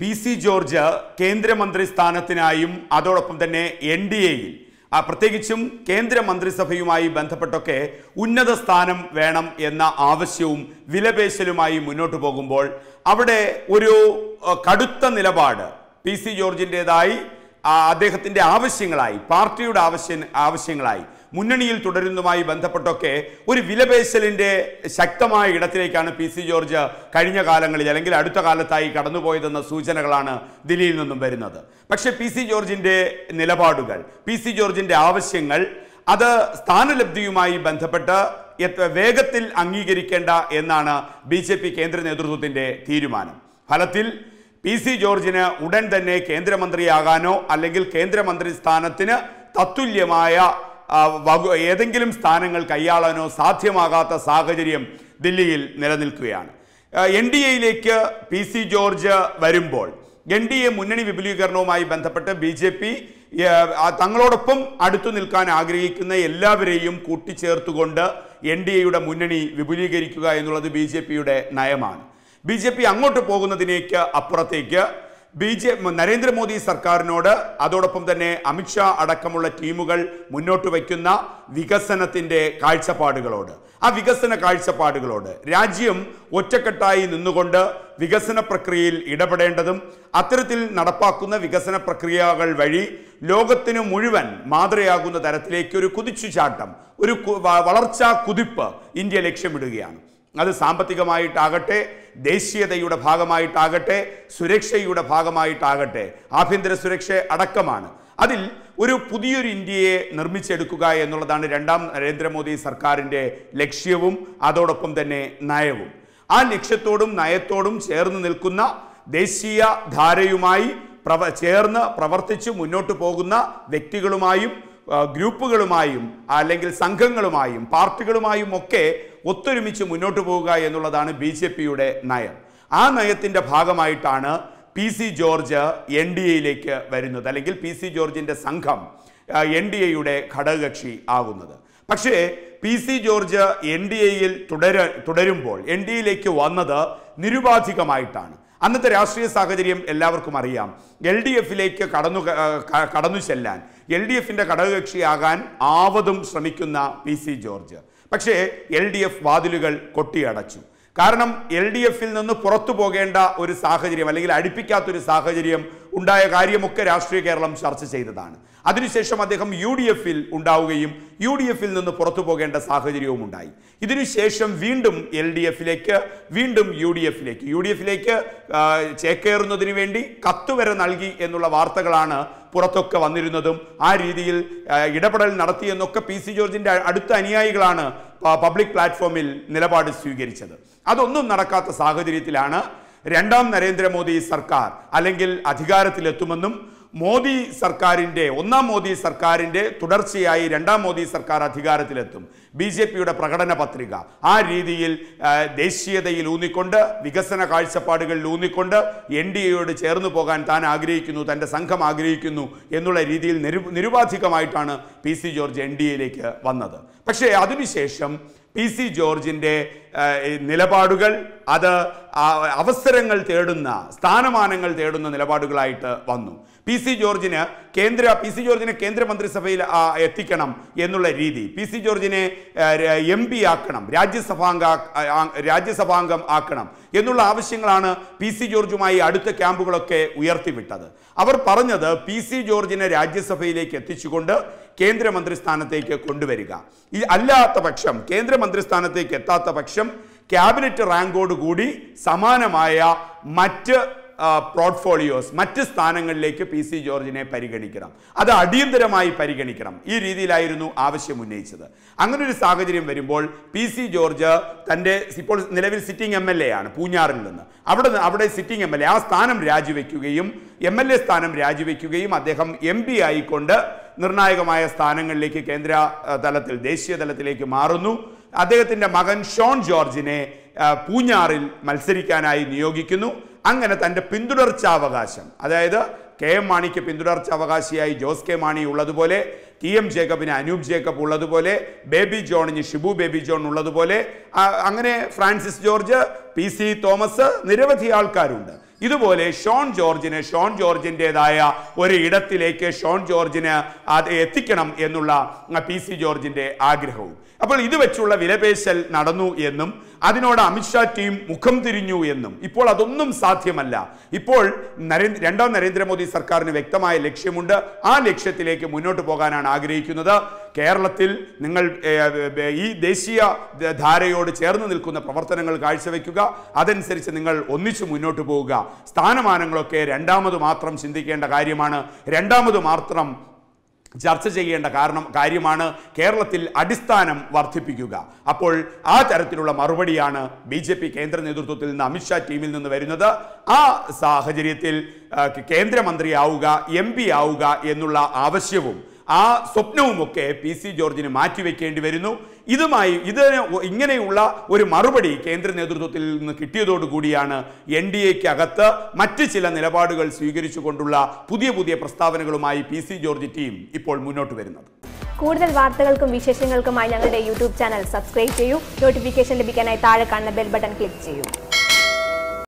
P C George കേന്ദ്രമന്ത്രി സ്ഥാനത്തിനായും അതോടൊപ്പം തന്നെ എൻ ഡി എയിൽ പ്രത്യേകിച്ചും കേന്ദ്രമന്ത്രിസഭയുമായി ബന്ധപ്പെട്ടൊക്കെ ഉന്നത സ്ഥാനം വേണം എന്ന ആവശ്യവും വിലപേശലുമായി മുന്നോട്ട് പോകുമ്പോൾ അവിടെ ഒരു കടുത്ത നിലപാട് പി സി ജോർജിൻ്റെതായി അദ്ദേഹത്തിൻ്റെ ആവശ്യങ്ങളായി പാർട്ടിയുടെ ആവശ്യ ആവശ്യങ്ങളായി മുന്നണിയിൽ തുടരുന്നതുമായി ബന്ധപ്പെട്ടൊക്കെ ഒരു വിലപേശലിൻ്റെ ശക്തമായ ഇടത്തിലേക്കാണ് പി സി ജോർജ് കഴിഞ്ഞ കാലങ്ങളിൽ അല്ലെങ്കിൽ അടുത്ത കാലത്തായി കടന്നുപോയതെന്ന സൂചനകളാണ് ദില്ലിയിൽ നിന്നും വരുന്നത് പക്ഷേ പി സി ജോർജിൻ്റെ നിലപാടുകൾ പി സി ജോർജിൻ്റെ ആവശ്യങ്ങൾ അത് സ്ഥാനലബ്ധിയുമായി ബന്ധപ്പെട്ട് എത്ര വേഗത്തിൽ അംഗീകരിക്കേണ്ട എന്നാണ് ബി ജെ പി കേന്ദ്ര നേതൃത്വത്തിൻ്റെ തീരുമാനം ഫലത്തിൽ പി സി ജോർജിന് ഉടൻ തന്നെ കേന്ദ്രമന്ത്രിയാകാനോ അല്ലെങ്കിൽ കേന്ദ്രമന്ത്രി സ്ഥാനത്തിന് തത്തുല്യമായ ഏതെങ്കിലും സ്ഥാനങ്ങൾ കൈയാളാനോ സാധ്യമാകാത്ത സാഹചര്യം ദില്ലിയിൽ നിലനിൽക്കുകയാണ് എൻ ഡി എയിലേക്ക് പി സി ജോർജ് വരുമ്പോൾ എൻ ഡി എ മുന്നണി വിപുലീകരണവുമായി ബന്ധപ്പെട്ട് ബി ജെ പി തങ്ങളോടൊപ്പം അടുത്തു നിൽക്കാൻ ആഗ്രഹിക്കുന്ന എല്ലാവരെയും കൂട്ടിച്ചേർത്തുകൊണ്ട് എൻ ഡി എയുടെ മുന്നണി വിപുലീകരിക്കുക എന്നുള്ളത് ബി ജെ പിയുടെ നയമാണ് ബി ജെ പി അങ്ങോട്ട് പോകുന്നതിനേക്ക് അപ്പുറത്തേക്ക് ബി ജെ നരേന്ദ്രമോദി സർക്കാരിനോട് അതോടൊപ്പം തന്നെ അമിത്ഷാ അടക്കമുള്ള ടീമുകൾ മുന്നോട്ട് വയ്ക്കുന്ന വികസനത്തിൻ്റെ കാഴ്ചപ്പാടുകളോട് ആ വികസന കാഴ്ചപ്പാടുകളോട് രാജ്യം ഒറ്റക്കെട്ടായി നിന്നുകൊണ്ട് വികസന പ്രക്രിയയിൽ ഇടപെടേണ്ടതും അത്തരത്തിൽ നടപ്പാക്കുന്ന വികസന പ്രക്രിയകൾ വഴി ലോകത്തിന് മുഴുവൻ മാതൃയാകുന്ന തരത്തിലേക്ക് ഒരു കുതിച്ചുചാട്ടം ഒരു വളർച്ചാ കുതിപ്പ് ഇന്ത്യ ലക്ഷ്യമിടുകയാണ് അത് സാമ്പത്തികമായിട്ടാകട്ടെ ദേശീയതയുടെ ഭാഗമായിട്ടാകട്ടെ സുരക്ഷയുടെ ഭാഗമായിട്ടാകട്ടെ ആഭ്യന്തര സുരക്ഷ അടക്കമാണ് അതിൽ ഒരു പുതിയൊരു ഇന്ത്യയെ നിർമ്മിച്ചെടുക്കുക എന്നുള്ളതാണ് രണ്ടാം നരേന്ദ്രമോദി സർക്കാരിൻ്റെ ലക്ഷ്യവും അതോടൊപ്പം തന്നെ നയവും ആ ലക്ഷ്യത്തോടും നയത്തോടും ചേർന്ന് നിൽക്കുന്ന ദേശീയ ധാരയുമായി പ്രവ ചേർന്ന് പ്രവർത്തിച്ച് മുന്നോട്ട് പോകുന്ന വ്യക്തികളുമായും ഗ്രൂപ്പുകളുമായും അല്ലെങ്കിൽ സംഘങ്ങളുമായും പാർട്ടികളുമായും ഒക്കെ ഒത്തൊരുമിച്ച് മുന്നോട്ട് പോവുക എന്നുള്ളതാണ് ബി ജെ പിയുടെ നയം ആ നയത്തിൻ്റെ ഭാഗമായിട്ടാണ് P C George N D എയിലേക്ക് വരുന്നത് അല്ലെങ്കിൽ പി സി ജോർജിൻ്റെ സംഘം എൻ ഡി എയുടെ ഘടകകക്ഷി ആകുന്നത് പക്ഷേ P C George N D എയിൽ തുടര തുടരുമ്പോൾ എൻ ഡി എയിലേക്ക് വന്നത് നിരുപാധികമായിട്ടാണ് അന്നത്തെ രാഷ്ട്രീയ സാഹചര്യം എല്ലാവർക്കും അറിയാം എൽ ഡി എഫിലേക്ക് കടന്നു കടന്നു ചെല്ലാൻ എൽ ഡി എഫിൻ്റെ ഘടകകക്ഷിയാകാൻ ആവതും ശ്രമിക്കുന്ന പി സി ജോർജ് പക്ഷേ എൽ ഡി എഫ് വാതിലുകൾ കൊട്ടിയടച്ചു കാരണം എൽ ഡി എഫിൽ നിന്ന് പുറത്തു പോകേണ്ട ഒരു സാഹചര്യം അല്ലെങ്കിൽ അടുപ്പിക്കാത്തൊരു സാഹചര്യം ഉണ്ടായ കാര്യമൊക്കെ രാഷ്ട്രീയ കേരളം ചർച്ച ചെയ്തതാണ് അതിനുശേഷം അദ്ദേഹം യു ഡി എഫിൽ ഉണ്ടാവുകയും യു ഡി എഫിൽ നിന്ന് പുറത്തു പോകേണ്ട സാഹചര്യവും ഉണ്ടായി ഇതിനുശേഷം വീണ്ടും എൽ ഡി എഫിലേക്ക് വീണ്ടും യു ഡി എഫിലേക്ക് യു ഡി എഫിലേക്ക് ചേക്കേറുന്നതിന് വേണ്ടി കത്തുവരെ നൽകി എന്നുള്ള വാർത്തകളാണ് പുറത്തൊക്കെ വന്നിരുന്നതും ആ രീതിയിൽ ഇടപെടൽ നടത്തിയെന്നൊക്കെ പി സി ജോർജിൻ്റെ അടുത്ത അനുയായികളാണ് പബ്ലിക് പ്ലാറ്റ്ഫോമിൽ നിലപാട് സ്വീകരിച്ചത് അതൊന്നും നടക്കാത്ത സാഹചര്യത്തിലാണ് രണ്ടാം നരേന്ദ്രമോദി സർക്കാർ അല്ലെങ്കിൽ അധികാരത്തിലെത്തുമെന്നും മോദി സർക്കാരിൻ്റെ ഒന്നാം മോദി സർക്കാരിൻ്റെ തുടർച്ചയായി രണ്ടാം മോദി സർക്കാർ അധികാരത്തിലെത്തും ബി ജെ പിയുടെ പ്രകടന പത്രിക ആ രീതിയിൽ ദേശീയതയിൽ ഊന്നിക്കൊണ്ട് വികസന കാഴ്ചപ്പാടുകളിൽ ഊന്നിക്കൊണ്ട് എൻ ഡി എയോട് ചേർന്ന് പോകാൻ താൻ ആഗ്രഹിക്കുന്നു തൻ്റെ സംഘം ആഗ്രഹിക്കുന്നു എന്നുള്ള രീതിയിൽ നിരു നിരുപാധികമായിട്ടാണ് P C George N D എയിലേക്ക് വന്നത് പക്ഷേ അതിനുശേഷം പി സി ജോർജിൻ്റെ നിലപാടുകൾ അത് അവസരങ്ങൾ തേടുന്ന സ്ഥാനമാനങ്ങൾ തേടുന്ന നിലപാടുകളായിട്ട് വന്നു പി സി ജോർജിന് കേന്ദ്ര പി സി ജോർജിനെ കേന്ദ്രമന്ത്രിസഭയിൽ എത്തിക്കണം എന്നുള്ള രീതി പി സി ജോർജിനെ എം പി ആക്കണം രാജ്യസഭാംഗ രാജ്യസഭാംഗം ആക്കണം എന്നുള്ള ആവശ്യങ്ങളാണ് പി സി ജോർജുമായി അടുത്ത ക്യാമ്പുകളൊക്കെ ഉയർത്തിവിട്ടത് അവർ പറഞ്ഞത് പി സി ജോർജിനെ രാജ്യസഭയിലേക്ക് എത്തിച്ചുകൊണ്ട് കേന്ദ്രമന്ത്രി സ്ഥാനത്തേക്ക് കൊണ്ടുവരിക ഈ അല്ലാത്ത പക്ഷം കേന്ദ്രമന്ത്രി സ്ഥാനത്തേക്ക് എത്താത്ത പക്ഷം ക്യാബിനറ്റ് റാങ്കോട് കൂടി സമാനമായ മറ്റ് പോർട്ട്ഫോളിയോസ് മറ്റ് സ്ഥാനങ്ങളിലേക്ക് പി സി ജോർജിനെ പരിഗണിക്കണം അത് അടിയന്തരമായി പരിഗണിക്കണം ഈ രീതിയിലായിരുന്നു ആവശ്യം ഉന്നയിച്ചത് അങ്ങനെ ഒരു സാഹചര്യം വരുമ്പോൾ പി സി ജോർജ് തൻ്റെ ഇപ്പോൾ നിലവിൽ സിറ്റിംഗ് എം എൽ എ ആണ് പൂഞ്ഞാറിൽ നിന്ന് അവിടെ അവിടെ സിറ്റിംഗ് എം എൽ എ ആ സ്ഥാനം രാജിവെക്കുകയും എം എൽ എ സ്ഥാനം രാജിവെക്കുകയും അദ്ദേഹം എം പി ആയിക്കൊണ്ട് നിർണായകമായ സ്ഥാനങ്ങളിലേക്ക് കേന്ദ്ര തലത്തിൽ ദേശീയ തലത്തിലേക്ക് മാറുന്നു അദ്ദേഹത്തിൻ്റെ മകൻ ഷോൺ ജോർജിനെ പൂഞ്ഞാറിൽ മത്സരിക്കാനായി നിയോഗിക്കുന്നു അങ്ങനെ തൻ്റെ പിന്തുടർച്ചാവകാശം അതായത് കെ എം മാണിക്ക് പിന്തുടർച്ചാവകാശിയായി ജോസ് കെ മാണി ഉള്ളതുപോലെ ടി എം ജേക്കബിന് അനൂപ് ജേക്കബ് ഉള്ളതുപോലെ ബേബി ജോണിന് ഷിബു ബേബി ജോൺ ഉള്ളതുപോലെ അങ്ങനെ ഫ്രാൻസിസ് ജോർജ് പി സി തോമസ് നിരവധി ആൾക്കാരുണ്ട് ഇതുപോലെ ഷോൺ ജോർജിന് ഷോൺ ജോർജിൻ്റെതായ ഒരു ഇടത്തിലേക്ക് ഷോൺ ജോർജിന് അത് എത്തിക്കണം എന്നുള്ള പി സി ജോർജിൻ്റെ ആഗ്രഹവും അപ്പോൾ ഇത് വെച്ചുള്ള വിലപേശൽ നടന്നു എന്നും അതിനോട് അമിത്ഷാ ടീം മുഖം തിരിഞ്ഞു എന്നും ഇപ്പോൾ അതൊന്നും സാധ്യമല്ല ഇപ്പോൾ നരേന്ദ്ര രണ്ടാം നരേന്ദ്രമോദി സർക്കാരിന് വ്യക്തമായ ലക്ഷ്യമുണ്ട് ആ ലക്ഷ്യത്തിലേക്ക് മുന്നോട്ട് പോകാനാണ് ആഗ്രഹിക്കുന്നത് കേരളത്തിൽ നിങ്ങൾ ഈ ദേശീയ ധാരയോട് ചേർന്ന് നിൽക്കുന്ന പ്രവർത്തനങ്ങൾ കാഴ്ചവെക്കുക അതനുസരിച്ച് നിങ്ങൾ ഒന്നിച്ചു മുന്നോട്ട് പോവുക സ്ഥാനമാനങ്ങളൊക്കെ രണ്ടാമത് മാത്രം ചിന്തിക്കേണ്ട കാര്യമാണ് രണ്ടാമത് മാത്രം ചർച്ച ചെയ്യേണ്ട കാരണം കാര്യമാണ് കേരളത്തിൽ അടിസ്ഥാനം വർദ്ധിപ്പിക്കുക അപ്പോൾ ആ തരത്തിലുള്ള മറുപടിയാണ് ബി ജെ പി കേന്ദ്ര നേതൃത്വത്തിൽ നിന്ന് അമിത്ഷാ ടീമിൽ നിന്ന് വരുന്നത് ആ സാഹചര്യത്തിൽ കേന്ദ്രമന്ത്രിയാവുക എം പി ആവുക എന്നുള്ള ആവശ്യവും ആ സ്വപ്നവുമൊക്കെ പി സി ജോർജിന് മാറ്റിവെക്കേണ്ടി വരുന്നു ഇതുമായി ഇതിനെ ഇങ്ങനെയുള്ള ഒരു മറുപടി കേന്ദ്ര നേതൃത്വത്തിൽ നിന്ന് കിട്ടിയതോടുകൂടിയാണ് എൻ ഡി എക്ക് അകത്ത് മറ്റ് ചില നിലപാടുകൾ സ്വീകരിച്ചുകൊണ്ടുള്ള പുതിയ പുതിയ പ്രസ്താവനകളുമായി പി സി ജോർജ് ടീം ഇപ്പോൾ മുന്നോട്ട് വരുന്നത് കൂടുതൽ വാർത്തകൾക്കും വിശേഷങ്ങൾക്കുമായി ഞങ്ങളുടെ യൂട്യൂബ് ചാനൽ സബ്സ്ക്രൈബ് ചെയ്യൂ നോട്ടിഫിക്കേഷൻ ലഭിക്കാനായി താഴെ കാണുന്ന ബെൽ ബട്ടൺ ക്ലിക്ക് ചെയ്യൂ